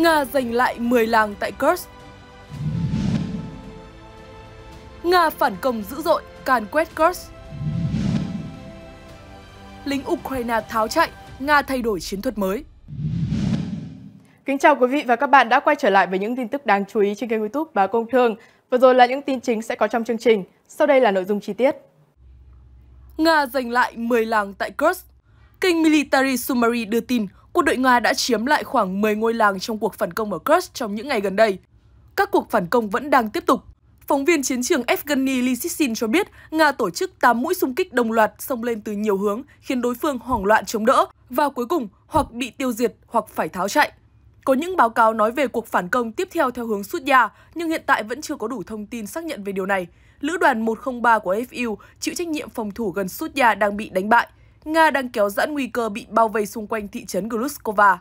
Nga giành lại 10 làng tại Kursk. Nga phản công dữ dội, càn quét Kursk. Lính Ukraine tháo chạy, Nga thay đổi chiến thuật mới. Kính chào quý vị và các bạn đã quay trở lại với những tin tức đáng chú ý trên kênh youtube Báo Công Thương. Vừa rồi là những tin chính sẽ có trong chương trình, sau đây là nội dung chi tiết. Nga giành lại 10 làng tại Kursk Kênh Military Summary đưa tin quân đội Nga đã chiếm lại khoảng 10 ngôi làng trong cuộc phản công ở Kursk trong những ngày gần đây. Các cuộc phản công vẫn đang tiếp tục. Phóng viên chiến trường Evgeny Lisitsin cho biết Nga tổ chức 8 mũi xung kích đồng loạt xông lên từ nhiều hướng khiến đối phương hoảng loạn chống đỡ và cuối cùng hoặc bị tiêu diệt hoặc phải tháo chạy. Có những báo cáo nói về cuộc phản công tiếp theo theo hướng sút nhưng hiện tại vẫn chưa có đủ thông tin xác nhận về điều này. Lữ đoàn 103 của FU chịu trách nhiệm phòng thủ gần sút đang bị đánh bại. Nga đang kéo dãn nguy cơ bị bao vây xung quanh thị trấn Gruskova.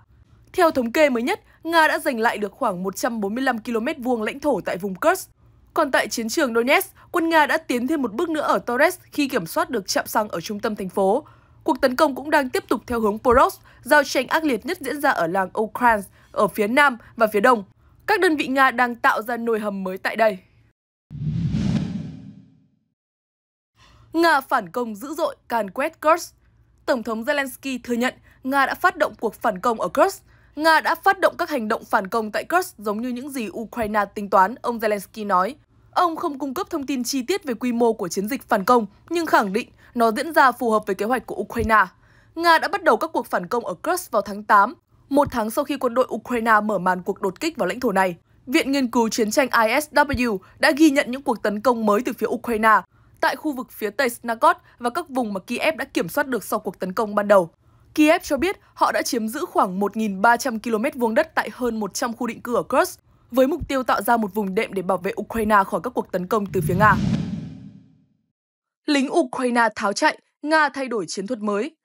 Theo thống kê mới nhất, Nga đã giành lại được khoảng 145 km vuông lãnh thổ tại vùng Kursk. Còn tại chiến trường Donetsk, quân Nga đã tiến thêm một bước nữa ở Torres khi kiểm soát được trạm xăng ở trung tâm thành phố. Cuộc tấn công cũng đang tiếp tục theo hướng Poros, giao tranh ác liệt nhất diễn ra ở làng Okransk, ở phía nam và phía đông. Các đơn vị Nga đang tạo ra nồi hầm mới tại đây. Nga phản công dữ dội càn quét Kursk Tổng thống Zelensky thừa nhận Nga đã phát động cuộc phản công ở Kursk. Nga đã phát động các hành động phản công tại Kursk giống như những gì Ukraine tính toán, ông Zelensky nói. Ông không cung cấp thông tin chi tiết về quy mô của chiến dịch phản công, nhưng khẳng định nó diễn ra phù hợp với kế hoạch của Ukraine. Nga đã bắt đầu các cuộc phản công ở Kursk vào tháng 8, một tháng sau khi quân đội Ukraine mở màn cuộc đột kích vào lãnh thổ này. Viện Nghiên cứu Chiến tranh ISW đã ghi nhận những cuộc tấn công mới từ phía Ukraine tại khu vực phía tây Snakot và các vùng mà Kiev đã kiểm soát được sau cuộc tấn công ban đầu. Kiev cho biết họ đã chiếm giữ khoảng 1.300 km vuông đất tại hơn 100 khu định cư ở Kursk, với mục tiêu tạo ra một vùng đệm để bảo vệ Ukraine khỏi các cuộc tấn công từ phía Nga. Lính Ukraine tháo chạy, Nga thay đổi chiến thuật mới.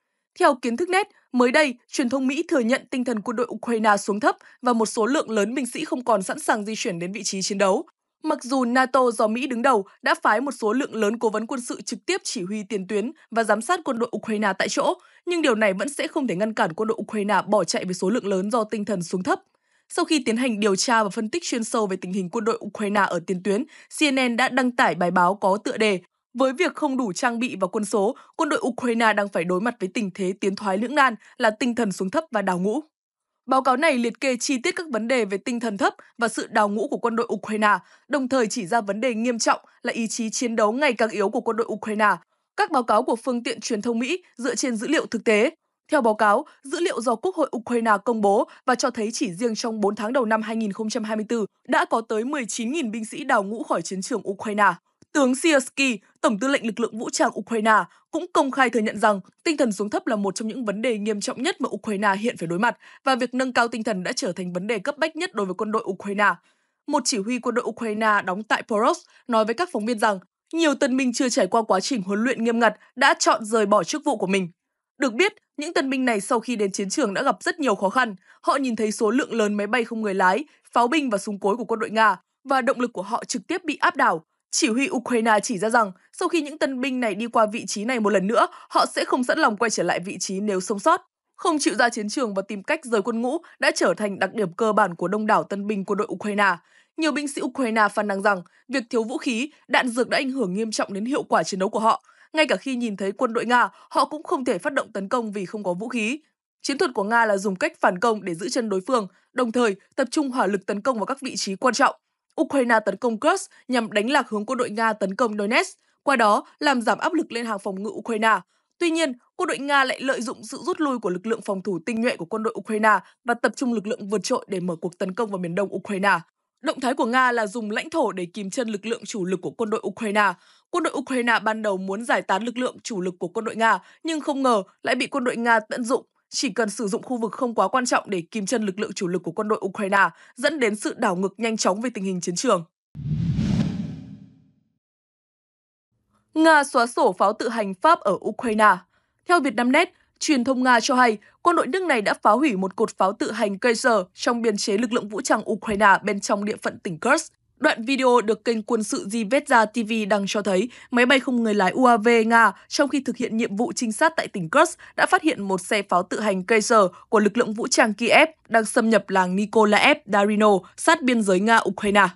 Theo kiến thức nét, mới đây, truyền thông Mỹ thừa nhận tinh thần quân đội Ukraine xuống thấp và một số lượng lớn binh sĩ không còn sẵn sàng di chuyển đến vị trí chiến đấu. Mặc dù NATO do Mỹ đứng đầu đã phái một số lượng lớn cố vấn quân sự trực tiếp chỉ huy tiền tuyến và giám sát quân đội Ukraine tại chỗ, nhưng điều này vẫn sẽ không thể ngăn cản quân đội Ukraine bỏ chạy với số lượng lớn do tinh thần xuống thấp. Sau khi tiến hành điều tra và phân tích chuyên sâu về tình hình quân đội Ukraine ở tiền tuyến, CNN đã đăng tải bài báo có tựa đề với việc không đủ trang bị và quân số, quân đội Ukraine đang phải đối mặt với tình thế tiến thoái lưỡng nan là tinh thần xuống thấp và đào ngũ. Báo cáo này liệt kê chi tiết các vấn đề về tinh thần thấp và sự đào ngũ của quân đội Ukraine, đồng thời chỉ ra vấn đề nghiêm trọng là ý chí chiến đấu ngày càng yếu của quân đội Ukraine. Các báo cáo của phương tiện truyền thông Mỹ dựa trên dữ liệu thực tế. Theo báo cáo, dữ liệu do Quốc hội Ukraine công bố và cho thấy chỉ riêng trong 4 tháng đầu năm 2024 đã có tới 19.000 binh sĩ đào ngũ khỏi chiến trường Ukraine. Tướng Siersky, Tổng tư lệnh lực lượng vũ trang Ukraine, cũng công khai thừa nhận rằng tinh thần xuống thấp là một trong những vấn đề nghiêm trọng nhất mà Ukraine hiện phải đối mặt và việc nâng cao tinh thần đã trở thành vấn đề cấp bách nhất đối với quân đội Ukraine. Một chỉ huy quân đội Ukraine đóng tại Poros nói với các phóng viên rằng nhiều tân binh chưa trải qua quá trình huấn luyện nghiêm ngặt đã chọn rời bỏ chức vụ của mình. Được biết, những tân binh này sau khi đến chiến trường đã gặp rất nhiều khó khăn. Họ nhìn thấy số lượng lớn máy bay không người lái, pháo binh và súng cối của quân đội Nga và động lực của họ trực tiếp bị áp đảo. Chỉ huy Ukraine chỉ ra rằng sau khi những tân binh này đi qua vị trí này một lần nữa, họ sẽ không sẵn lòng quay trở lại vị trí nếu sống sót. Không chịu ra chiến trường và tìm cách rời quân ngũ đã trở thành đặc điểm cơ bản của đông đảo tân binh của đội Ukraine. Nhiều binh sĩ Ukraine phàn nàn rằng việc thiếu vũ khí, đạn dược đã ảnh hưởng nghiêm trọng đến hiệu quả chiến đấu của họ. Ngay cả khi nhìn thấy quân đội Nga, họ cũng không thể phát động tấn công vì không có vũ khí. Chiến thuật của Nga là dùng cách phản công để giữ chân đối phương, đồng thời tập trung hỏa lực tấn công vào các vị trí quan trọng. Ukraine tấn công Kursk nhằm đánh lạc hướng quân đội Nga tấn công Donetsk, qua đó làm giảm áp lực lên hàng phòng ngự Ukraine. Tuy nhiên, quân đội Nga lại lợi dụng sự rút lui của lực lượng phòng thủ tinh nhuệ của quân đội Ukraine và tập trung lực lượng vượt trội để mở cuộc tấn công vào miền đông Ukraine. Động thái của Nga là dùng lãnh thổ để kìm chân lực lượng chủ lực của quân đội Ukraine. Quân đội Ukraine ban đầu muốn giải tán lực lượng chủ lực của quân đội Nga, nhưng không ngờ lại bị quân đội Nga tận dụng chỉ cần sử dụng khu vực không quá quan trọng để kìm chân lực lượng chủ lực của quân đội Ukraine, dẫn đến sự đảo ngược nhanh chóng về tình hình chiến trường. Nga xóa sổ pháo tự hành Pháp ở Ukraine. Theo Vietnamnet, truyền thông Nga cho hay quân đội nước này đã phá hủy một cột pháo tự hành Kaiser trong biên chế lực lượng vũ trang Ukraine bên trong địa phận tỉnh Kursk. Đoạn video được kênh quân sự Zvezda TV đăng cho thấy máy bay không người lái UAV Nga trong khi thực hiện nhiệm vụ trinh sát tại tỉnh Kursk đã phát hiện một xe pháo tự hành Kaiser của lực lượng vũ trang Kiev đang xâm nhập làng Nikolaev Darino sát biên giới Nga-Ukraine.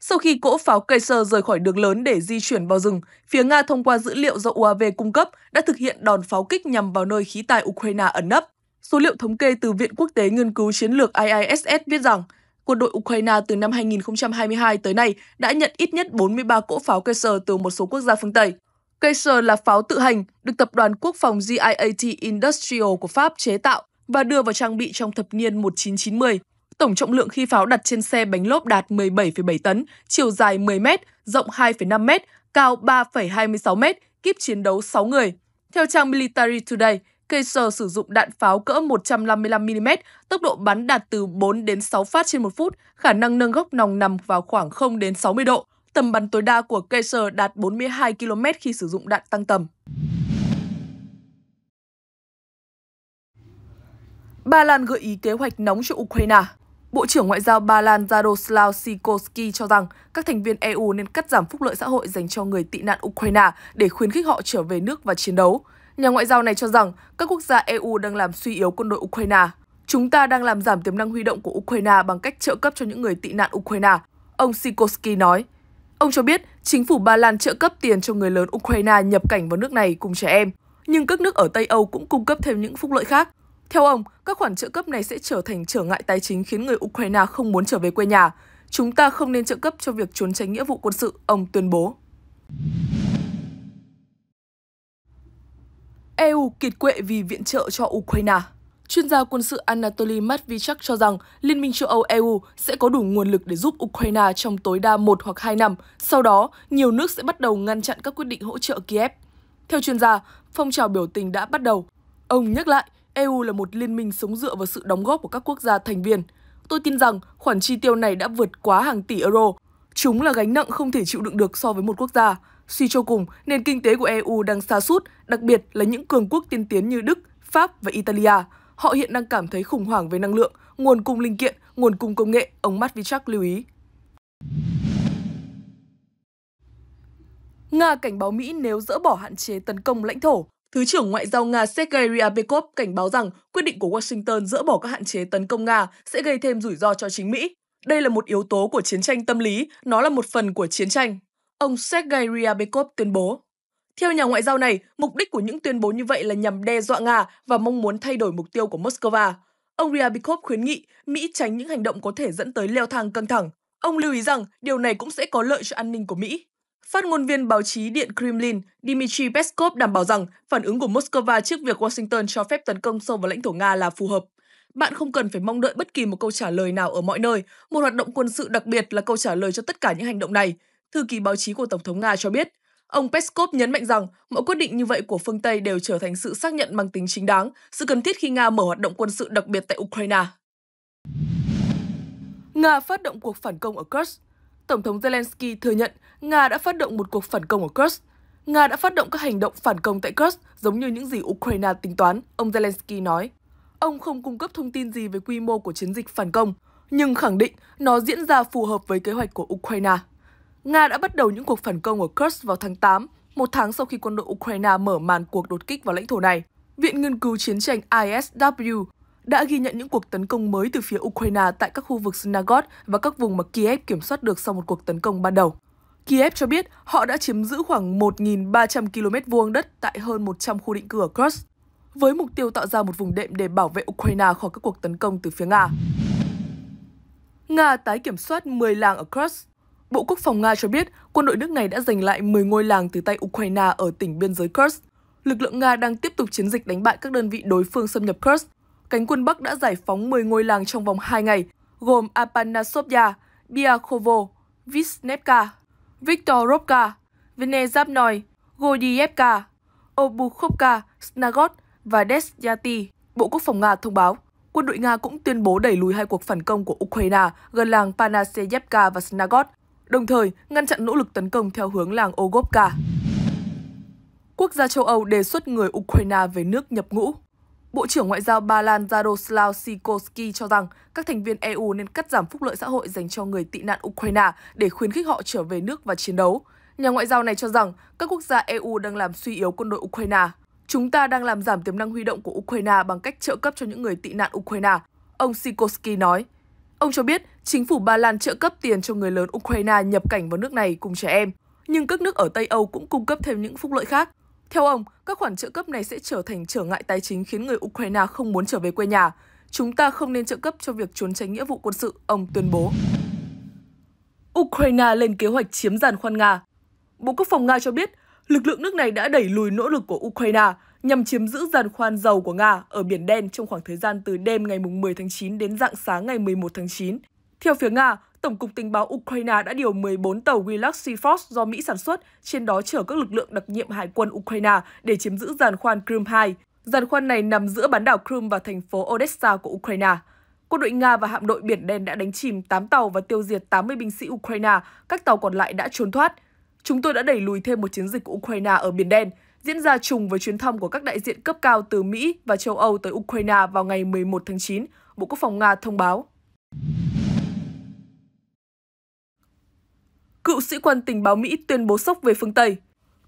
Sau khi cỗ pháo Kaiser rời khỏi đường lớn để di chuyển vào rừng, phía Nga thông qua dữ liệu do UAV cung cấp đã thực hiện đòn pháo kích nhằm vào nơi khí tài Ukraine ẩn nấp. Số liệu thống kê từ Viện Quốc tế Nghiên cứu Chiến lược IISS viết rằng, quân đội Ukraine từ năm 2022 tới nay đã nhận ít nhất 43 cỗ pháo Kaiser từ một số quốc gia phương Tây. Kaiser là pháo tự hành, được Tập đoàn Quốc phòng GIAT Industrial của Pháp chế tạo và đưa vào trang bị trong thập niên 1990. Tổng trọng lượng khi pháo đặt trên xe bánh lốp đạt 17,7 tấn, chiều dài 10 m, rộng 2,5 m, cao 3,26 m, kíp chiến đấu 6 người. Theo trang Military Today, cây sử dụng đạn pháo cỡ 155mm, tốc độ bắn đạt từ 4 đến 6 phát trên 1 phút, khả năng nâng gốc nòng nằm vào khoảng 0 đến 60 độ. Tầm bắn tối đa của cây đạt 42 km khi sử dụng đạn tăng tầm. Ba Lan gợi ý kế hoạch nóng cho Ukraine. Bộ trưởng Ngoại giao Ba Lan Jaroslav Sikorski cho rằng các thành viên EU nên cắt giảm phúc lợi xã hội dành cho người tị nạn Ukraine để khuyến khích họ trở về nước và chiến đấu. Nhà ngoại giao này cho rằng các quốc gia EU đang làm suy yếu quân đội Ukraine. Chúng ta đang làm giảm tiềm năng huy động của Ukraine bằng cách trợ cấp cho những người tị nạn Ukraine, ông Sikorsky nói. Ông cho biết chính phủ Ba Lan trợ cấp tiền cho người lớn Ukraine nhập cảnh vào nước này cùng trẻ em, nhưng các nước ở Tây Âu cũng cung cấp thêm những phúc lợi khác. Theo ông, các khoản trợ cấp này sẽ trở thành trở ngại tài chính khiến người Ukraine không muốn trở về quê nhà. Chúng ta không nên trợ cấp cho việc trốn tránh nghĩa vụ quân sự, ông tuyên bố. EU kiệt quệ vì viện trợ cho Ukraine. Chuyên gia quân sự Anatoly Matvichak cho rằng Liên minh châu Âu EU sẽ có đủ nguồn lực để giúp Ukraine trong tối đa một hoặc hai năm. Sau đó, nhiều nước sẽ bắt đầu ngăn chặn các quyết định hỗ trợ Kiev. Theo chuyên gia, phong trào biểu tình đã bắt đầu. Ông nhắc lại, EU là một liên minh sống dựa vào sự đóng góp của các quốc gia thành viên. Tôi tin rằng khoản chi tiêu này đã vượt quá hàng tỷ euro. Chúng là gánh nặng không thể chịu đựng được so với một quốc gia. Suy cho cùng, nền kinh tế của EU đang xa sút, đặc biệt là những cường quốc tiên tiến như Đức, Pháp và Italia. Họ hiện đang cảm thấy khủng hoảng về năng lượng, nguồn cung linh kiện, nguồn cung công nghệ, ông Matvichak lưu ý. Nga cảnh báo Mỹ nếu dỡ bỏ hạn chế tấn công lãnh thổ. Thứ trưởng Ngoại giao Nga Sergei Ryabkov cảnh báo rằng quyết định của Washington dỡ bỏ các hạn chế tấn công Nga sẽ gây thêm rủi ro cho chính Mỹ. Đây là một yếu tố của chiến tranh tâm lý, nó là một phần của chiến tranh. Ông Sergei Ryabkov tuyên bố. Theo nhà ngoại giao này, mục đích của những tuyên bố như vậy là nhằm đe dọa Nga và mong muốn thay đổi mục tiêu của Moscow. Ông Ryabkov khuyến nghị Mỹ tránh những hành động có thể dẫn tới leo thang căng thẳng. Ông lưu ý rằng điều này cũng sẽ có lợi cho an ninh của Mỹ. Phát ngôn viên báo chí Điện Kremlin Dmitry Peskov đảm bảo rằng phản ứng của Moscow trước việc Washington cho phép tấn công sâu vào lãnh thổ Nga là phù hợp. Bạn không cần phải mong đợi bất kỳ một câu trả lời nào ở mọi nơi. Một hoạt động quân sự đặc biệt là câu trả lời cho tất cả những hành động này thư ký báo chí của Tổng thống Nga cho biết. Ông Peskov nhấn mạnh rằng mọi quyết định như vậy của phương Tây đều trở thành sự xác nhận mang tính chính đáng, sự cần thiết khi Nga mở hoạt động quân sự đặc biệt tại Ukraine. Nga phát động cuộc phản công ở Kursk Tổng thống Zelensky thừa nhận Nga đã phát động một cuộc phản công ở Kursk. Nga đã phát động các hành động phản công tại Kursk giống như những gì Ukraine tính toán, ông Zelensky nói. Ông không cung cấp thông tin gì về quy mô của chiến dịch phản công, nhưng khẳng định nó diễn ra phù hợp với kế hoạch của Ukraine. Nga đã bắt đầu những cuộc phản công ở Kursk vào tháng 8, một tháng sau khi quân đội Ukraine mở màn cuộc đột kích vào lãnh thổ này. Viện Nghiên cứu Chiến tranh ISW đã ghi nhận những cuộc tấn công mới từ phía Ukraine tại các khu vực Snagov và các vùng mà Kiev kiểm soát được sau một cuộc tấn công ban đầu. Kiev cho biết họ đã chiếm giữ khoảng 1.300 km vuông đất tại hơn 100 khu định cư ở Kursk, với mục tiêu tạo ra một vùng đệm để bảo vệ Ukraine khỏi các cuộc tấn công từ phía Nga. Nga tái kiểm soát 10 làng ở Kursk Bộ Quốc phòng Nga cho biết quân đội nước này đã giành lại 10 ngôi làng từ tay Ukraine ở tỉnh biên giới Kursk. Lực lượng Nga đang tiếp tục chiến dịch đánh bại các đơn vị đối phương xâm nhập Kursk. Cánh quân Bắc đã giải phóng 10 ngôi làng trong vòng 2 ngày, gồm Apanasovya, Biakovo, Visnevka, Viktorovka, Venezabnoy, Godievka, Obukhovka, snagot và Desyati, Bộ Quốc phòng Nga thông báo. Quân đội Nga cũng tuyên bố đẩy lùi hai cuộc phản công của Ukraine gần làng Panaseyevka và snagot đồng thời ngăn chặn nỗ lực tấn công theo hướng làng Ogovka. Quốc gia châu Âu đề xuất người Ukraine về nước nhập ngũ. Bộ trưởng Ngoại giao Ba Lan Jaroslaw Sikorski cho rằng các thành viên EU nên cắt giảm phúc lợi xã hội dành cho người tị nạn Ukraine để khuyến khích họ trở về nước và chiến đấu. Nhà ngoại giao này cho rằng các quốc gia EU đang làm suy yếu quân đội Ukraine. Chúng ta đang làm giảm tiềm năng huy động của Ukraine bằng cách trợ cấp cho những người tị nạn Ukraine, ông Sikorski nói. Ông cho biết chính phủ Ba Lan trợ cấp tiền cho người lớn Ukraine nhập cảnh vào nước này cùng trẻ em, nhưng các nước ở Tây Âu cũng cung cấp thêm những phúc lợi khác. Theo ông, các khoản trợ cấp này sẽ trở thành trở ngại tài chính khiến người Ukraine không muốn trở về quê nhà. Chúng ta không nên trợ cấp cho việc trốn tránh nghĩa vụ quân sự, ông tuyên bố. Ukraine lên kế hoạch chiếm giàn khoan Nga Bộ Quốc phòng Nga cho biết, lực lượng nước này đã đẩy lùi nỗ lực của Ukraine nhằm chiếm giữ dần khoan dầu của Nga ở Biển Đen trong khoảng thời gian từ đêm ngày 10 tháng 9 đến dạng sáng ngày 11 tháng 9. Theo phía Nga, Tổng cục Tình báo Ukraine đã điều 14 tàu Wheelock force do Mỹ sản xuất, trên đó chở các lực lượng đặc nhiệm hải quân Ukraine để chiếm giữ giàn khoan Crimea 2. Giàn khoan này nằm giữa bán đảo Crimea và thành phố Odessa của Ukraine. Quân đội Nga và hạm đội Biển Đen đã đánh chìm 8 tàu và tiêu diệt 80 binh sĩ Ukraine, các tàu còn lại đã trốn thoát. Chúng tôi đã đẩy lùi thêm một chiến dịch của Ukraine ở Biển Đen diễn ra trùng với chuyến thăm của các đại diện cấp cao từ Mỹ và châu Âu tới Ukraine vào ngày 11 tháng 9, Bộ Quốc phòng Nga thông báo. Cựu sĩ quan tình báo Mỹ tuyên bố sốc về phương Tây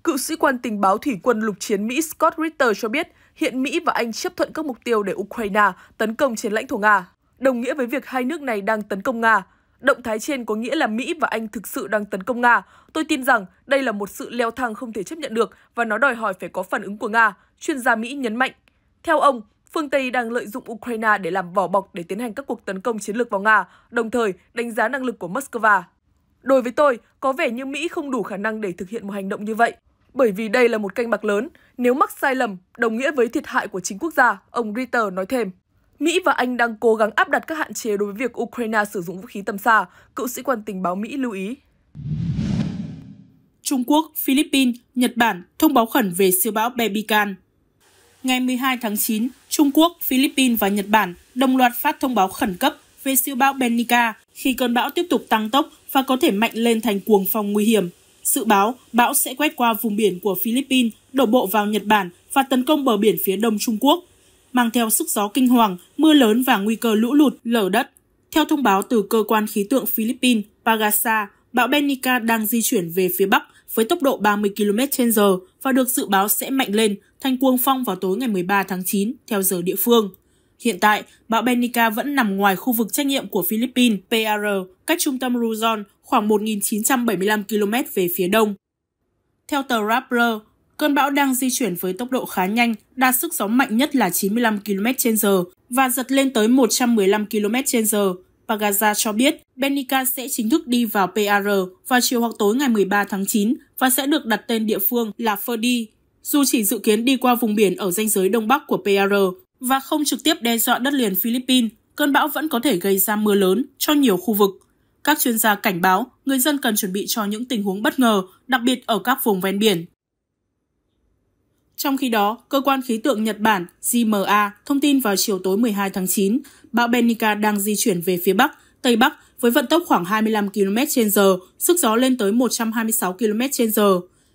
Cựu sĩ quan tình báo thủy quân lục chiến Mỹ Scott Ritter cho biết hiện Mỹ và Anh chấp thuận các mục tiêu để Ukraine tấn công trên lãnh thổ Nga, đồng nghĩa với việc hai nước này đang tấn công Nga Động thái trên có nghĩa là Mỹ và Anh thực sự đang tấn công Nga. Tôi tin rằng đây là một sự leo thang không thể chấp nhận được và nó đòi hỏi phải có phản ứng của Nga, chuyên gia Mỹ nhấn mạnh. Theo ông, phương Tây đang lợi dụng Ukraine để làm vỏ bọc để tiến hành các cuộc tấn công chiến lược vào Nga, đồng thời đánh giá năng lực của Moscow. Đối với tôi, có vẻ như Mỹ không đủ khả năng để thực hiện một hành động như vậy, bởi vì đây là một canh bạc lớn. Nếu mắc sai lầm, đồng nghĩa với thiệt hại của chính quốc gia, ông Ritter nói thêm. Mỹ và Anh đang cố gắng áp đặt các hạn chế đối với việc Ukraine sử dụng vũ khí tầm xa, cựu sĩ quan tình báo Mỹ lưu ý. Trung Quốc, Philippines, Nhật Bản thông báo khẩn về siêu bão Bebican. Ngày 12 tháng 9, Trung Quốc, Philippines và Nhật Bản đồng loạt phát thông báo khẩn cấp về siêu bão Benica khi cơn bão tiếp tục tăng tốc và có thể mạnh lên thành cuồng phong nguy hiểm. Dự báo, bão sẽ quét qua vùng biển của Philippines, đổ bộ vào Nhật Bản và tấn công bờ biển phía đông Trung Quốc – mang theo sức gió kinh hoàng, mưa lớn và nguy cơ lũ lụt, lở đất. Theo thông báo từ cơ quan khí tượng Philippines, Pagasa, bão Benica đang di chuyển về phía Bắc với tốc độ 30 km h và được dự báo sẽ mạnh lên thành cuồng phong vào tối ngày 13 tháng 9 theo giờ địa phương. Hiện tại, bão Benica vẫn nằm ngoài khu vực trách nhiệm của Philippines PR, cách trung tâm Luzon khoảng 1.975 km về phía đông. Theo tờ Rappler, Cơn bão đang di chuyển với tốc độ khá nhanh, đạt sức gió mạnh nhất là 95 km h và giật lên tới 115 km h Pagaza cho biết Benica sẽ chính thức đi vào PAR vào chiều hoặc tối ngày 13 tháng 9 và sẽ được đặt tên địa phương là Ferdi, dù chỉ dự kiến đi qua vùng biển ở ranh giới đông bắc của PAR và không trực tiếp đe dọa đất liền Philippines, cơn bão vẫn có thể gây ra mưa lớn cho nhiều khu vực. Các chuyên gia cảnh báo người dân cần chuẩn bị cho những tình huống bất ngờ, đặc biệt ở các vùng ven biển. Trong khi đó, cơ quan khí tượng Nhật Bản JMA thông tin vào chiều tối 12 tháng 9, bão Benica đang di chuyển về phía Bắc, Tây Bắc với vận tốc khoảng 25 km h sức gió lên tới 126 km h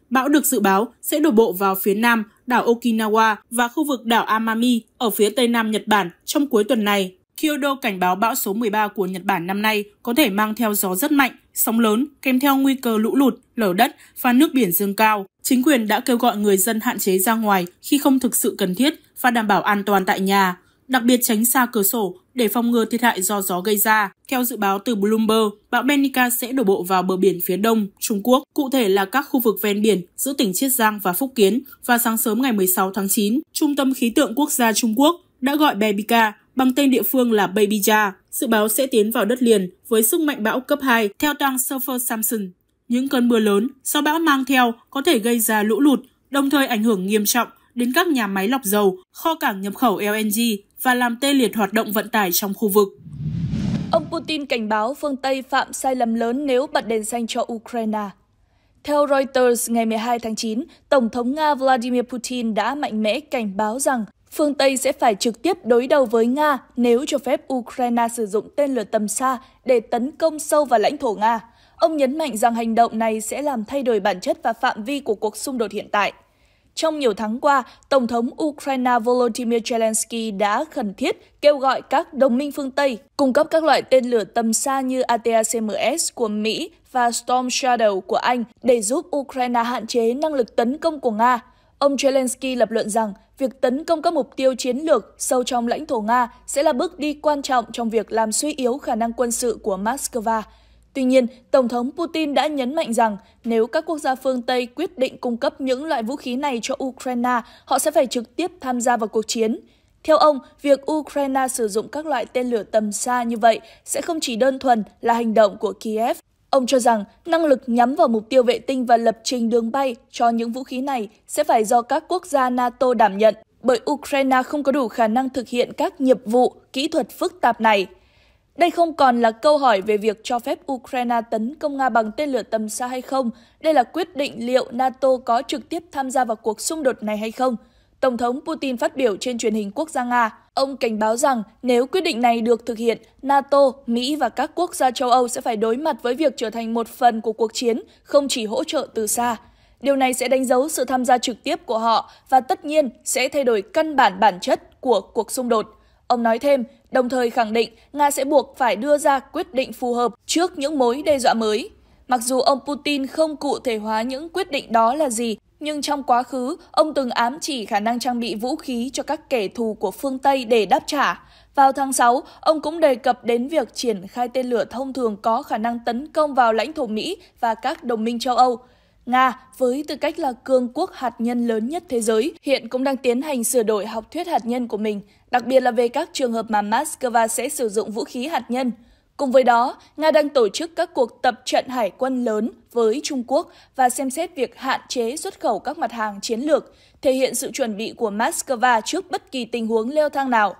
Bão được dự báo sẽ đổ bộ vào phía nam đảo Okinawa và khu vực đảo Amami ở phía tây nam Nhật Bản trong cuối tuần này. Kyoto cảnh báo bão số 13 của Nhật Bản năm nay có thể mang theo gió rất mạnh sóng lớn kèm theo nguy cơ lũ lụt, lở đất và nước biển dâng cao. Chính quyền đã kêu gọi người dân hạn chế ra ngoài khi không thực sự cần thiết và đảm bảo an toàn tại nhà, đặc biệt tránh xa cửa sổ để phòng ngừa thiệt hại do gió gây ra. Theo dự báo từ Bloomberg, bão Benica sẽ đổ bộ vào bờ biển phía đông Trung Quốc, cụ thể là các khu vực ven biển giữa tỉnh Chiết Giang và Phúc Kiến. Và sáng sớm ngày 16 tháng 9, Trung tâm Khí tượng Quốc gia Trung Quốc đã gọi Benica bằng tên địa phương là Babyja, dự báo sẽ tiến vào đất liền với sức mạnh bão cấp 2 theo tăng Sulphur Samson. Những cơn mưa lớn do bão mang theo có thể gây ra lũ lụt, đồng thời ảnh hưởng nghiêm trọng đến các nhà máy lọc dầu, kho cảng nhập khẩu LNG và làm tê liệt hoạt động vận tải trong khu vực. Ông Putin cảnh báo phương Tây phạm sai lầm lớn nếu bật đèn xanh cho Ukraine. Theo Reuters, ngày 12 tháng 9, Tổng thống Nga Vladimir Putin đã mạnh mẽ cảnh báo rằng phương Tây sẽ phải trực tiếp đối đầu với Nga nếu cho phép Ukraine sử dụng tên lửa tầm xa để tấn công sâu vào lãnh thổ Nga. Ông nhấn mạnh rằng hành động này sẽ làm thay đổi bản chất và phạm vi của cuộc xung đột hiện tại. Trong nhiều tháng qua, Tổng thống Ukraine Volodymyr Zelensky đã khẩn thiết kêu gọi các đồng minh phương Tây cung cấp các loại tên lửa tầm xa như ATACMS của Mỹ và Storm Shadow của Anh để giúp Ukraine hạn chế năng lực tấn công của Nga. Ông Zelensky lập luận rằng việc tấn công các mục tiêu chiến lược sâu trong lãnh thổ Nga sẽ là bước đi quan trọng trong việc làm suy yếu khả năng quân sự của Moscow. Tuy nhiên, Tổng thống Putin đã nhấn mạnh rằng nếu các quốc gia phương Tây quyết định cung cấp những loại vũ khí này cho Ukraine, họ sẽ phải trực tiếp tham gia vào cuộc chiến. Theo ông, việc Ukraine sử dụng các loại tên lửa tầm xa như vậy sẽ không chỉ đơn thuần là hành động của Kiev Ông cho rằng năng lực nhắm vào mục tiêu vệ tinh và lập trình đường bay cho những vũ khí này sẽ phải do các quốc gia NATO đảm nhận, bởi Ukraine không có đủ khả năng thực hiện các nhiệm vụ, kỹ thuật phức tạp này. Đây không còn là câu hỏi về việc cho phép Ukraine tấn công Nga bằng tên lửa tầm xa hay không. Đây là quyết định liệu NATO có trực tiếp tham gia vào cuộc xung đột này hay không. Tổng thống Putin phát biểu trên truyền hình quốc gia Nga. Ông cảnh báo rằng nếu quyết định này được thực hiện, NATO, Mỹ và các quốc gia châu Âu sẽ phải đối mặt với việc trở thành một phần của cuộc chiến, không chỉ hỗ trợ từ xa. Điều này sẽ đánh dấu sự tham gia trực tiếp của họ và tất nhiên sẽ thay đổi căn bản bản chất của cuộc xung đột. Ông nói thêm, đồng thời khẳng định Nga sẽ buộc phải đưa ra quyết định phù hợp trước những mối đe dọa mới. Mặc dù ông Putin không cụ thể hóa những quyết định đó là gì, nhưng trong quá khứ, ông từng ám chỉ khả năng trang bị vũ khí cho các kẻ thù của phương Tây để đáp trả. Vào tháng 6, ông cũng đề cập đến việc triển khai tên lửa thông thường có khả năng tấn công vào lãnh thổ Mỹ và các đồng minh châu Âu. Nga, với tư cách là cường quốc hạt nhân lớn nhất thế giới, hiện cũng đang tiến hành sửa đổi học thuyết hạt nhân của mình, đặc biệt là về các trường hợp mà Moscow sẽ sử dụng vũ khí hạt nhân – Cùng với đó, Nga đang tổ chức các cuộc tập trận hải quân lớn với Trung Quốc và xem xét việc hạn chế xuất khẩu các mặt hàng chiến lược, thể hiện sự chuẩn bị của Moscow trước bất kỳ tình huống leo thang nào.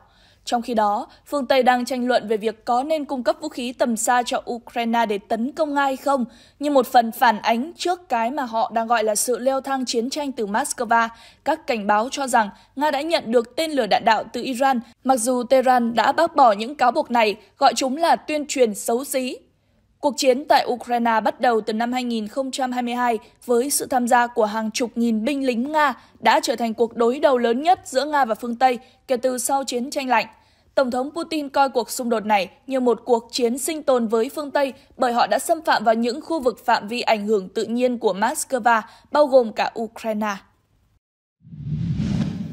Trong khi đó, phương Tây đang tranh luận về việc có nên cung cấp vũ khí tầm xa cho Ukraine để tấn công Nga hay không, như một phần phản ánh trước cái mà họ đang gọi là sự leo thang chiến tranh từ Moscow. Các cảnh báo cho rằng Nga đã nhận được tên lửa đạn đạo từ Iran, mặc dù Tehran đã bác bỏ những cáo buộc này, gọi chúng là tuyên truyền xấu xí Cuộc chiến tại Ukraine bắt đầu từ năm 2022 với sự tham gia của hàng chục nghìn binh lính Nga đã trở thành cuộc đối đầu lớn nhất giữa Nga và phương Tây kể từ sau chiến tranh lạnh. Tổng thống Putin coi cuộc xung đột này như một cuộc chiến sinh tồn với phương Tây bởi họ đã xâm phạm vào những khu vực phạm vi ảnh hưởng tự nhiên của Moscow, bao gồm cả Ukraine.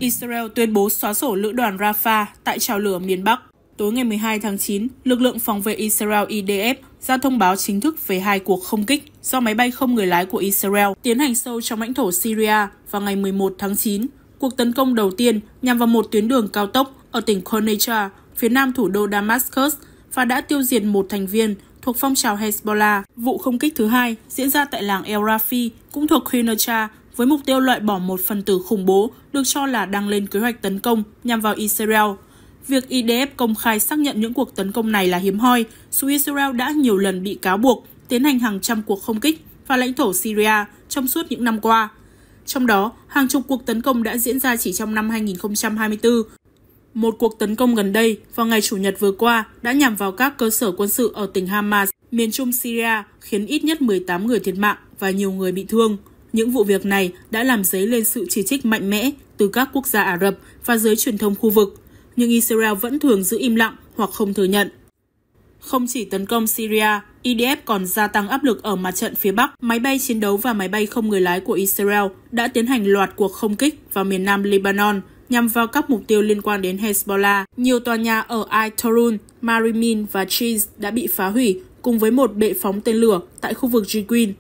Israel tuyên bố xóa sổ lữ đoàn Rafah tại trào lửa miền Bắc. Tối ngày 12 tháng 9, lực lượng phòng vệ Israel IDF ra thông báo chính thức về hai cuộc không kích do máy bay không người lái của Israel tiến hành sâu trong lãnh thổ Syria vào ngày 11 tháng 9. Cuộc tấn công đầu tiên nhằm vào một tuyến đường cao tốc ở tỉnh Konecha, phía nam thủ đô Damascus và đã tiêu diệt một thành viên thuộc phong trào Hezbollah. Vụ không kích thứ hai diễn ra tại làng El Rafi, cũng thuộc Konecha, với mục tiêu loại bỏ một phần tử khủng bố được cho là đang lên kế hoạch tấn công nhằm vào Israel. Việc IDF công khai xác nhận những cuộc tấn công này là hiếm hoi, dù Israel đã nhiều lần bị cáo buộc tiến hành hàng trăm cuộc không kích vào lãnh thổ Syria trong suốt những năm qua. Trong đó, hàng chục cuộc tấn công đã diễn ra chỉ trong năm 2024, một cuộc tấn công gần đây vào ngày Chủ nhật vừa qua đã nhằm vào các cơ sở quân sự ở tỉnh Hamas, miền trung Syria, khiến ít nhất 18 người thiệt mạng và nhiều người bị thương. Những vụ việc này đã làm dấy lên sự chỉ trích mạnh mẽ từ các quốc gia Ả Rập và giới truyền thông khu vực, nhưng Israel vẫn thường giữ im lặng hoặc không thừa nhận. Không chỉ tấn công Syria, IDF e còn gia tăng áp lực ở mặt trận phía Bắc. Máy bay chiến đấu và máy bay không người lái của Israel đã tiến hành loạt cuộc không kích vào miền nam Lebanon, nhằm vào các mục tiêu liên quan đến Hezbollah. Nhiều tòa nhà ở Aitorun, Marimin và Cheese đã bị phá hủy cùng với một bệ phóng tên lửa tại khu vực Jiquin.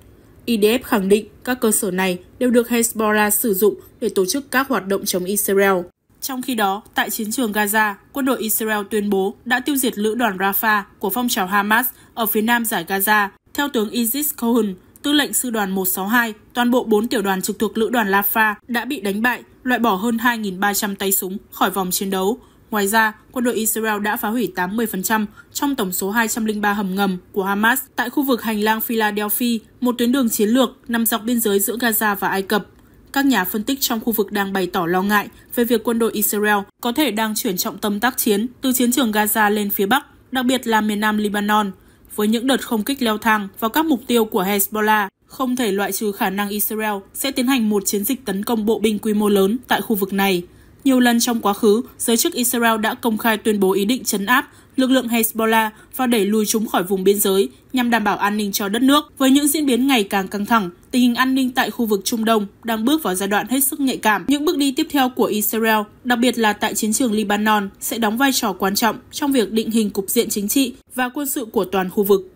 IDF khẳng định các cơ sở này đều được Hezbollah sử dụng để tổ chức các hoạt động chống Israel. Trong khi đó, tại chiến trường Gaza, quân đội Israel tuyên bố đã tiêu diệt lữ đoàn Rafah của phong trào Hamas ở phía nam giải Gaza. Theo tướng Isis Cohen, tư lệnh sư đoàn 162, toàn bộ 4 tiểu đoàn trực thuộc lữ đoàn Rafah đã bị đánh bại loại bỏ hơn 2.300 tay súng khỏi vòng chiến đấu. Ngoài ra, quân đội Israel đã phá hủy 80% trong tổng số 203 hầm ngầm của Hamas tại khu vực hành lang Philadelphia, một tuyến đường chiến lược nằm dọc biên giới giữa Gaza và Ai Cập. Các nhà phân tích trong khu vực đang bày tỏ lo ngại về việc quân đội Israel có thể đang chuyển trọng tâm tác chiến từ chiến trường Gaza lên phía Bắc, đặc biệt là miền Nam Lebanon, với những đợt không kích leo thang vào các mục tiêu của Hezbollah không thể loại trừ khả năng Israel sẽ tiến hành một chiến dịch tấn công bộ binh quy mô lớn tại khu vực này. Nhiều lần trong quá khứ, giới chức Israel đã công khai tuyên bố ý định chấn áp lực lượng Hezbollah và đẩy lùi chúng khỏi vùng biên giới nhằm đảm bảo an ninh cho đất nước. Với những diễn biến ngày càng căng thẳng, tình hình an ninh tại khu vực Trung Đông đang bước vào giai đoạn hết sức nhạy cảm. Những bước đi tiếp theo của Israel, đặc biệt là tại chiến trường Libanon, sẽ đóng vai trò quan trọng trong việc định hình cục diện chính trị và quân sự của toàn khu vực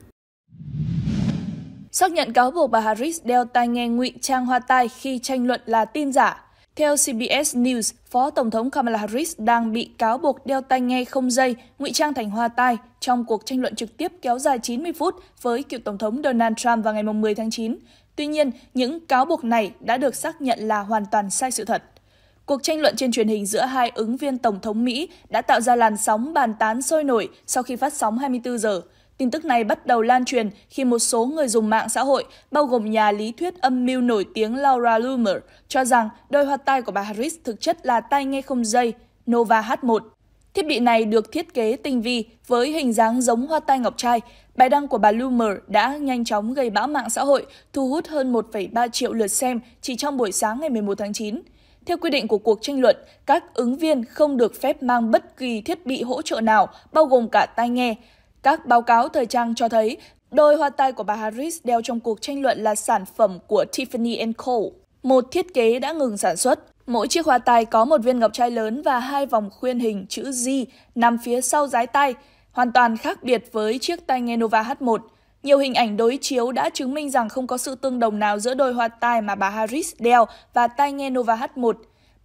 xác nhận cáo buộc bà Harris đeo tai nghe ngụy trang hoa tai khi tranh luận là tin giả. Theo CBS News, Phó Tổng thống Kamala Harris đang bị cáo buộc đeo tai nghe không dây, ngụy trang thành hoa tai trong cuộc tranh luận trực tiếp kéo dài 90 phút với cựu Tổng thống Donald Trump vào ngày 10 tháng 9. Tuy nhiên, những cáo buộc này đã được xác nhận là hoàn toàn sai sự thật. Cuộc tranh luận trên truyền hình giữa hai ứng viên Tổng thống Mỹ đã tạo ra làn sóng bàn tán sôi nổi sau khi phát sóng 24 giờ. Tin tức này bắt đầu lan truyền khi một số người dùng mạng xã hội, bao gồm nhà lý thuyết âm mưu nổi tiếng Laura Loomer, cho rằng đôi hoa tai của bà Harris thực chất là tai nghe không dây Nova H1. Thiết bị này được thiết kế tinh vi với hình dáng giống hoa tai ngọc trai. Bài đăng của bà Loomer đã nhanh chóng gây bão mạng xã hội, thu hút hơn 1,3 triệu lượt xem chỉ trong buổi sáng ngày 11 tháng 9. Theo quy định của cuộc tranh luận, các ứng viên không được phép mang bất kỳ thiết bị hỗ trợ nào, bao gồm cả tai nghe. Các báo cáo thời trang cho thấy đôi hoa tai của bà Harris đeo trong cuộc tranh luận là sản phẩm của Tiffany Co., một thiết kế đã ngừng sản xuất. Mỗi chiếc hoa tai có một viên ngọc trai lớn và hai vòng khuyên hình chữ Z nằm phía sau dái tai, hoàn toàn khác biệt với chiếc tai nghe Nova H1. Nhiều hình ảnh đối chiếu đã chứng minh rằng không có sự tương đồng nào giữa đôi hoa tai mà bà Harris đeo và tai nghe Nova H1.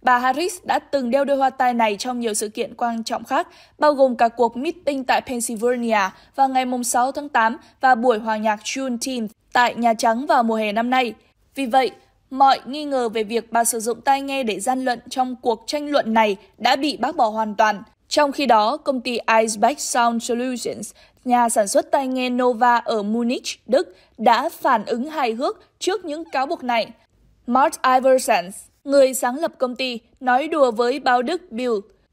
Bà Harris đã từng đeo đôi hoa tai này trong nhiều sự kiện quan trọng khác, bao gồm cả cuộc meeting tại Pennsylvania vào ngày 6 tháng 8 và buổi hòa nhạc Juneteenth tại Nhà Trắng vào mùa hè năm nay. Vì vậy, mọi nghi ngờ về việc bà sử dụng tai nghe để gian lận trong cuộc tranh luận này đã bị bác bỏ hoàn toàn. Trong khi đó, công ty Iceback Sound Solutions, nhà sản xuất tai nghe Nova ở Munich, Đức, đã phản ứng hài hước trước những cáo buộc này. Mark Iverson, người sáng lập công ty, nói đùa với báo Đức Bill: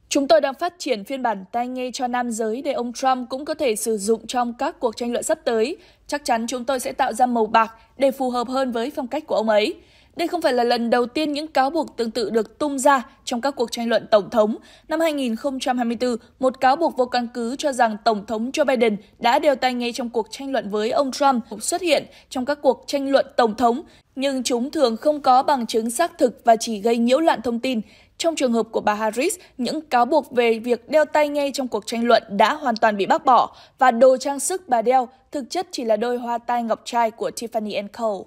Chúng tôi đang phát triển phiên bản tai nghe cho nam giới để ông Trump cũng có thể sử dụng trong các cuộc tranh luận sắp tới. Chắc chắn chúng tôi sẽ tạo ra màu bạc để phù hợp hơn với phong cách của ông ấy. Đây không phải là lần đầu tiên những cáo buộc tương tự được tung ra trong các cuộc tranh luận Tổng thống. Năm 2024, một cáo buộc vô căn cứ cho rằng Tổng thống Joe Biden đã đeo tay ngay trong cuộc tranh luận với ông Trump xuất hiện trong các cuộc tranh luận Tổng thống, nhưng chúng thường không có bằng chứng xác thực và chỉ gây nhiễu loạn thông tin. Trong trường hợp của bà Harris, những cáo buộc về việc đeo tay ngay trong cuộc tranh luận đã hoàn toàn bị bác bỏ và đồ trang sức bà đeo thực chất chỉ là đôi hoa tai ngọc trai của Tiffany Co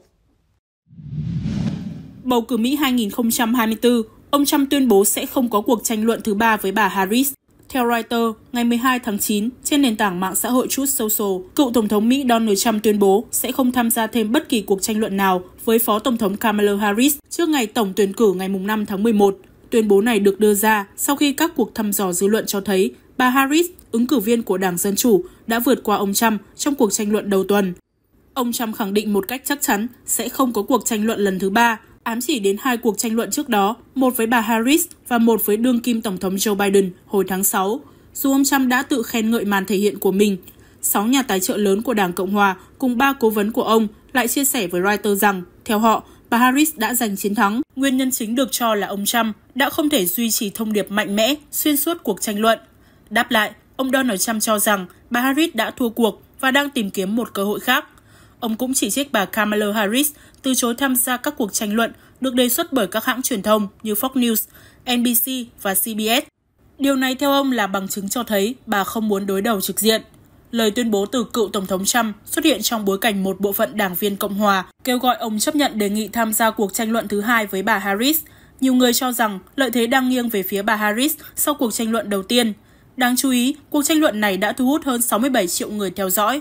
bầu cử Mỹ 2024, ông Trump tuyên bố sẽ không có cuộc tranh luận thứ ba với bà Harris. Theo Reuters, ngày 12 tháng 9, trên nền tảng mạng xã hội Truth Social, cựu Tổng thống Mỹ Donald Trump tuyên bố sẽ không tham gia thêm bất kỳ cuộc tranh luận nào với Phó Tổng thống Kamala Harris trước ngày tổng tuyển cử ngày 5 tháng 11. Tuyên bố này được đưa ra sau khi các cuộc thăm dò dư luận cho thấy bà Harris, ứng cử viên của Đảng Dân Chủ, đã vượt qua ông Trump trong cuộc tranh luận đầu tuần. Ông Trump khẳng định một cách chắc chắn sẽ không có cuộc tranh luận lần thứ ba ám chỉ đến hai cuộc tranh luận trước đó, một với bà Harris và một với đương kim Tổng thống Joe Biden hồi tháng 6, dù ông Trump đã tự khen ngợi màn thể hiện của mình. Sáu nhà tài trợ lớn của Đảng Cộng Hòa cùng ba cố vấn của ông lại chia sẻ với Reuters rằng, theo họ, bà Harris đã giành chiến thắng. Nguyên nhân chính được cho là ông Trump đã không thể duy trì thông điệp mạnh mẽ xuyên suốt cuộc tranh luận. Đáp lại, ông Donald Trump cho rằng bà Harris đã thua cuộc và đang tìm kiếm một cơ hội khác. Ông cũng chỉ trích bà Kamala Harris từ chối tham gia các cuộc tranh luận được đề xuất bởi các hãng truyền thông như Fox News, NBC và CBS. Điều này theo ông là bằng chứng cho thấy bà không muốn đối đầu trực diện. Lời tuyên bố từ cựu Tổng thống Trump xuất hiện trong bối cảnh một bộ phận đảng viên Cộng hòa kêu gọi ông chấp nhận đề nghị tham gia cuộc tranh luận thứ hai với bà Harris. Nhiều người cho rằng lợi thế đang nghiêng về phía bà Harris sau cuộc tranh luận đầu tiên. Đáng chú ý, cuộc tranh luận này đã thu hút hơn 67 triệu người theo dõi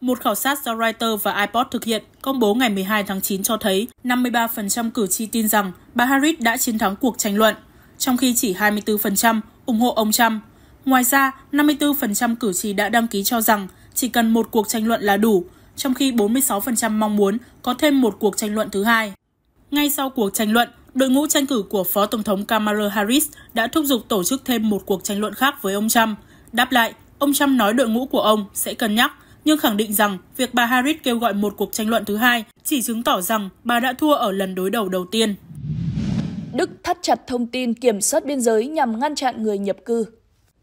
một khảo sát do Reuters và iPod thực hiện công bố ngày 12 tháng 9 cho thấy 53% cử tri tin rằng bà Harris đã chiến thắng cuộc tranh luận, trong khi chỉ 24% ủng hộ ông Trump. Ngoài ra, 54% cử tri đã đăng ký cho rằng chỉ cần một cuộc tranh luận là đủ, trong khi 46% mong muốn có thêm một cuộc tranh luận thứ hai. Ngay sau cuộc tranh luận, đội ngũ tranh cử của Phó Tổng thống Kamala Harris đã thúc giục tổ chức thêm một cuộc tranh luận khác với ông Trump. Đáp lại, ông Trump nói đội ngũ của ông sẽ cân nhắc – nhưng khẳng định rằng việc bà Harris kêu gọi một cuộc tranh luận thứ hai chỉ chứng tỏ rằng bà đã thua ở lần đối đầu đầu tiên. Đức thắt chặt thông tin kiểm soát biên giới nhằm ngăn chặn người nhập cư.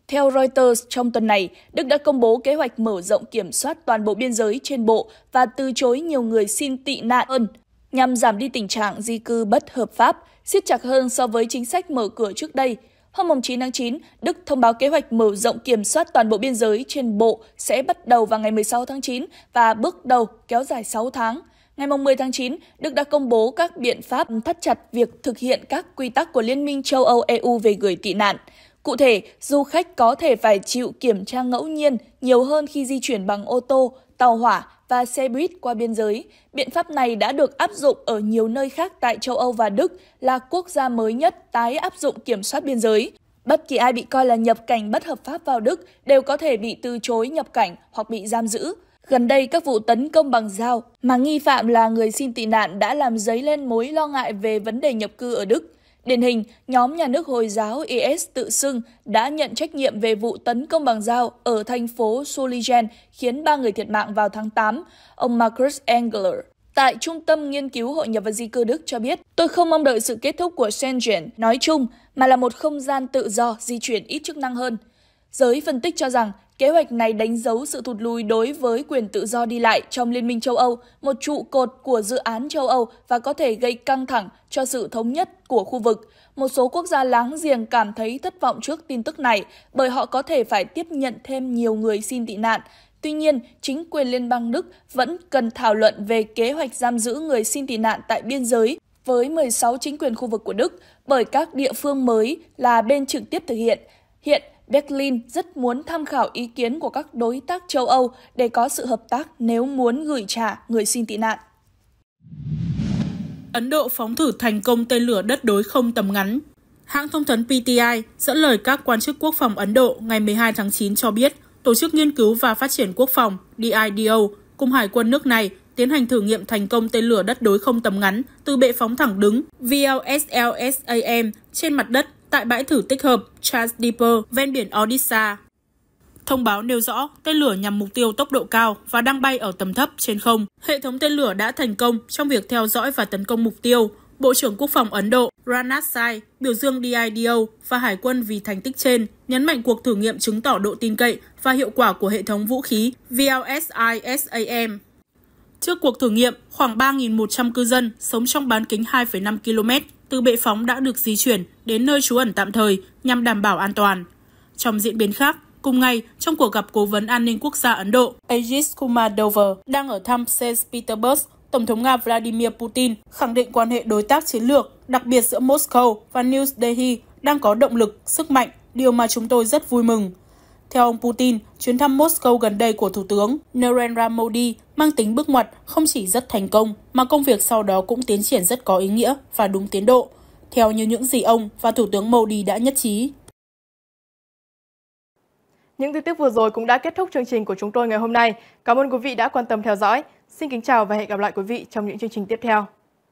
Theo Reuters, trong tuần này, Đức đã công bố kế hoạch mở rộng kiểm soát toàn bộ biên giới trên bộ và từ chối nhiều người xin tị nạn hơn, nhằm giảm đi tình trạng di cư bất hợp pháp, siết chặt hơn so với chính sách mở cửa trước đây – Hôm 9 tháng 9, Đức thông báo kế hoạch mở rộng kiểm soát toàn bộ biên giới trên bộ sẽ bắt đầu vào ngày 16 tháng 9 và bước đầu kéo dài 6 tháng. Ngày 10 tháng 9, Đức đã công bố các biện pháp thắt chặt việc thực hiện các quy tắc của Liên minh châu Âu EU về người tị nạn. Cụ thể, du khách có thể phải chịu kiểm tra ngẫu nhiên nhiều hơn khi di chuyển bằng ô tô tàu hỏa và xe buýt qua biên giới. Biện pháp này đã được áp dụng ở nhiều nơi khác tại châu Âu và Đức là quốc gia mới nhất tái áp dụng kiểm soát biên giới. Bất kỳ ai bị coi là nhập cảnh bất hợp pháp vào Đức đều có thể bị từ chối nhập cảnh hoặc bị giam giữ. Gần đây, các vụ tấn công bằng dao mà nghi phạm là người xin tị nạn đã làm dấy lên mối lo ngại về vấn đề nhập cư ở Đức. Điển hình, nhóm nhà nước Hồi giáo IS tự xưng đã nhận trách nhiệm về vụ tấn công bằng dao ở thành phố Soligen khiến ba người thiệt mạng vào tháng 8, ông Marcus Engler. Tại Trung tâm Nghiên cứu Hội nhập và Di cư Đức cho biết, tôi không mong đợi sự kết thúc của Schengen nói chung, mà là một không gian tự do di chuyển ít chức năng hơn. Giới phân tích cho rằng Kế hoạch này đánh dấu sự thụt lùi đối với quyền tự do đi lại trong Liên minh châu Âu, một trụ cột của dự án châu Âu và có thể gây căng thẳng cho sự thống nhất của khu vực. Một số quốc gia láng giềng cảm thấy thất vọng trước tin tức này bởi họ có thể phải tiếp nhận thêm nhiều người xin tị nạn. Tuy nhiên, chính quyền Liên bang Đức vẫn cần thảo luận về kế hoạch giam giữ người xin tị nạn tại biên giới với 16 chính quyền khu vực của Đức bởi các địa phương mới là bên trực tiếp thực hiện. Hiện, Berlin rất muốn tham khảo ý kiến của các đối tác châu Âu để có sự hợp tác nếu muốn gửi trả người xin tị nạn. Ấn Độ phóng thử thành công tên lửa đất đối không tầm ngắn. Hãng thông tấn PTI dẫn lời các quan chức quốc phòng Ấn Độ ngày 12 tháng 9 cho biết, Tổ chức Nghiên cứu và Phát triển Quốc phòng DIDO cùng Hải quân nước này tiến hành thử nghiệm thành công tên lửa đất đối không tầm ngắn từ bệ phóng thẳng đứng VLSLSAM trên mặt đất tại bãi thử tích hợp Charles Deeper ven biển Odisha. Thông báo nêu rõ tên lửa nhằm mục tiêu tốc độ cao và đang bay ở tầm thấp trên không. Hệ thống tên lửa đã thành công trong việc theo dõi và tấn công mục tiêu. Bộ trưởng Quốc phòng Ấn Độ Ranat Sai biểu dương DIDO và Hải quân vì thành tích trên, nhấn mạnh cuộc thử nghiệm chứng tỏ độ tin cậy và hiệu quả của hệ thống vũ khí VLSISAM. Trước cuộc thử nghiệm, khoảng 3.100 cư dân sống trong bán kính 2,5 km từ bệ phóng đã được di chuyển đến nơi trú ẩn tạm thời nhằm đảm bảo an toàn. Trong diễn biến khác, cùng ngày trong cuộc gặp Cố vấn An ninh Quốc gia Ấn Độ Ajit Kumar Dover đang ở thăm St. Petersburg, Tổng thống Nga Vladimir Putin khẳng định quan hệ đối tác chiến lược, đặc biệt giữa Moscow và New Delhi đang có động lực, sức mạnh, điều mà chúng tôi rất vui mừng. Theo ông Putin, chuyến thăm Moscow gần đây của Thủ tướng Narendra Modi mang tính bước ngoặt không chỉ rất thành công, mà công việc sau đó cũng tiến triển rất có ý nghĩa và đúng tiến độ, theo như những gì ông và Thủ tướng Modi đã nhất trí. Những tin tức vừa rồi cũng đã kết thúc chương trình của chúng tôi ngày hôm nay. Cảm ơn quý vị đã quan tâm theo dõi. Xin kính chào và hẹn gặp lại quý vị trong những chương trình tiếp theo.